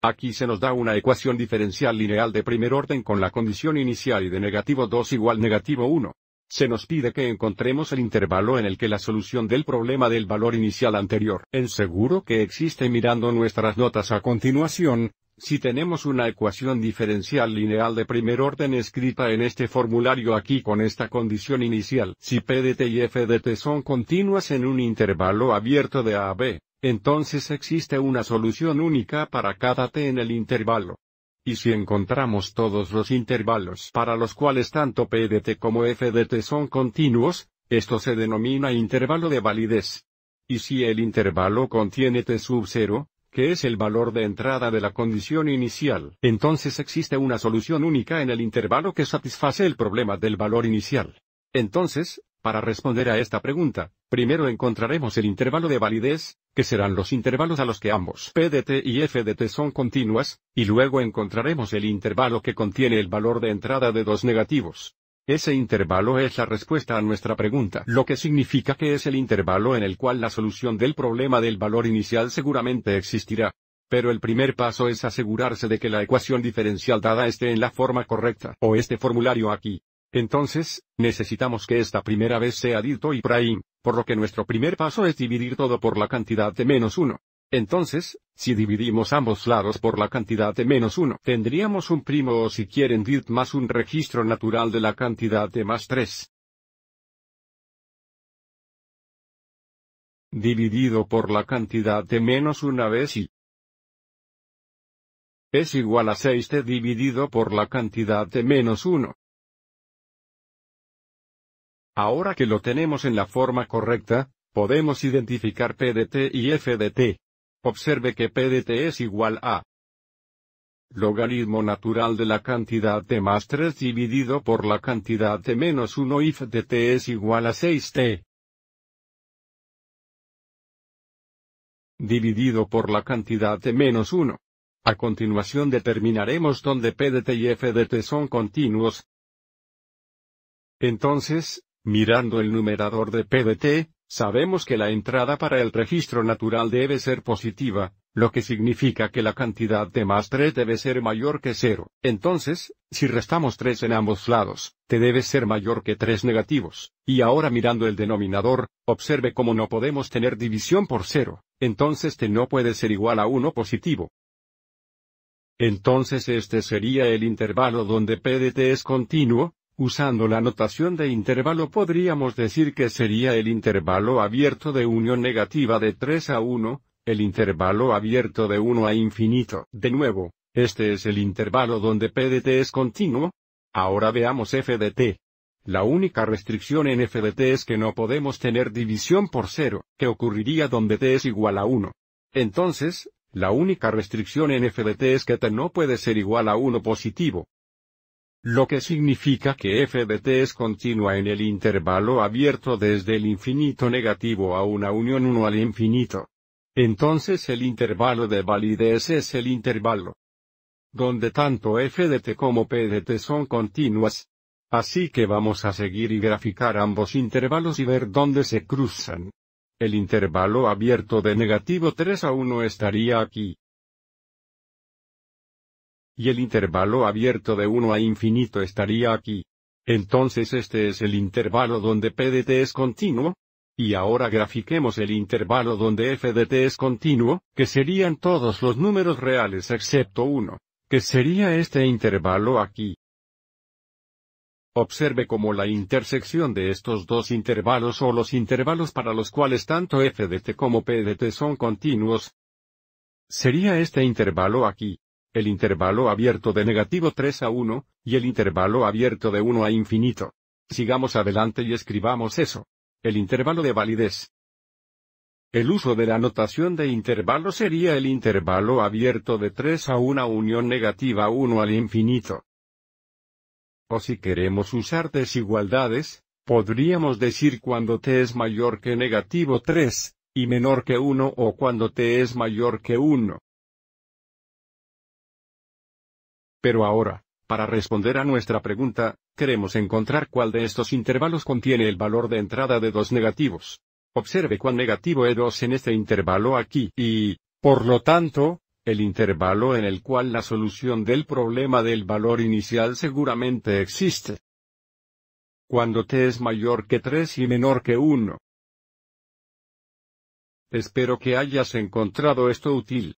Aquí se nos da una ecuación diferencial lineal de primer orden con la condición inicial y de negativo 2 igual negativo 1. Se nos pide que encontremos el intervalo en el que la solución del problema del valor inicial anterior. Es seguro que existe mirando nuestras notas a continuación, si tenemos una ecuación diferencial lineal de primer orden escrita en este formulario aquí con esta condición inicial. Si P de t y F de t son continuas en un intervalo abierto de A a B, entonces existe una solución única para cada t en el intervalo. Y si encontramos todos los intervalos para los cuales tanto p de t como f de t son continuos, esto se denomina intervalo de validez. Y si el intervalo contiene t sub 0, que es el valor de entrada de la condición inicial, entonces existe una solución única en el intervalo que satisface el problema del valor inicial. Entonces, para responder a esta pregunta, primero encontraremos el intervalo de validez, que serán los intervalos a los que ambos PDT y FDT son continuas, y luego encontraremos el intervalo que contiene el valor de entrada de dos negativos. Ese intervalo es la respuesta a nuestra pregunta, lo que significa que es el intervalo en el cual la solución del problema del valor inicial seguramente existirá. Pero el primer paso es asegurarse de que la ecuación diferencial dada esté en la forma correcta, o este formulario aquí. Entonces, necesitamos que esta primera vez sea dito y Prime, por lo que nuestro primer paso es dividir todo por la cantidad de menos 1. Entonces, si dividimos ambos lados por la cantidad de menos 1, tendríamos un primo o si quieren dito más un registro natural de la cantidad de más 3. Dividido por la cantidad de menos una vez y es igual a 6t dividido por la cantidad de menos 1. Ahora que lo tenemos en la forma correcta, podemos identificar PDT y FDT. Observe que PDT es igual a logaritmo natural de la cantidad de más 3 dividido por la cantidad de menos 1 if de t es igual a 6t. Dividido por la cantidad de menos 1. A continuación determinaremos donde PDT y FDT son continuos. Entonces, Mirando el numerador de PDT, sabemos que la entrada para el registro natural debe ser positiva, lo que significa que la cantidad de más 3 debe ser mayor que 0. Entonces, si restamos 3 en ambos lados, t debe ser mayor que 3 negativos. Y ahora mirando el denominador, observe cómo no podemos tener división por 0, entonces t no puede ser igual a 1 positivo. Entonces este sería el intervalo donde PDT es continuo, Usando la notación de intervalo podríamos decir que sería el intervalo abierto de unión negativa de 3 a 1, el intervalo abierto de 1 a infinito. De nuevo, este es el intervalo donde p de t es continuo. Ahora veamos f de t. La única restricción en f de t es que no podemos tener división por 0, que ocurriría donde t es igual a 1. Entonces, la única restricción en f de t es que t no puede ser igual a 1 positivo lo que significa que f de t es continua en el intervalo abierto desde el infinito negativo a una unión 1 al infinito. Entonces el intervalo de validez es el intervalo donde tanto f de t como p de t son continuas. Así que vamos a seguir y graficar ambos intervalos y ver dónde se cruzan. El intervalo abierto de negativo 3 a 1 estaría aquí y el intervalo abierto de 1 a infinito estaría aquí. Entonces este es el intervalo donde p de t es continuo. Y ahora grafiquemos el intervalo donde f de t es continuo, que serían todos los números reales excepto 1, que sería este intervalo aquí. Observe cómo la intersección de estos dos intervalos o los intervalos para los cuales tanto f de t como p de t son continuos. Sería este intervalo aquí el intervalo abierto de negativo 3 a 1, y el intervalo abierto de 1 a infinito. Sigamos adelante y escribamos eso. El intervalo de validez. El uso de la notación de intervalo sería el intervalo abierto de 3 a una unión negativa 1 al infinito. O si queremos usar desigualdades, podríamos decir cuando t es mayor que negativo 3, y menor que 1 o cuando t es mayor que 1. Pero ahora, para responder a nuestra pregunta, queremos encontrar cuál de estos intervalos contiene el valor de entrada de dos negativos. Observe cuán negativo es 2 en este intervalo aquí y, por lo tanto, el intervalo en el cual la solución del problema del valor inicial seguramente existe. Cuando t es mayor que 3 y menor que 1. Espero que hayas encontrado esto útil.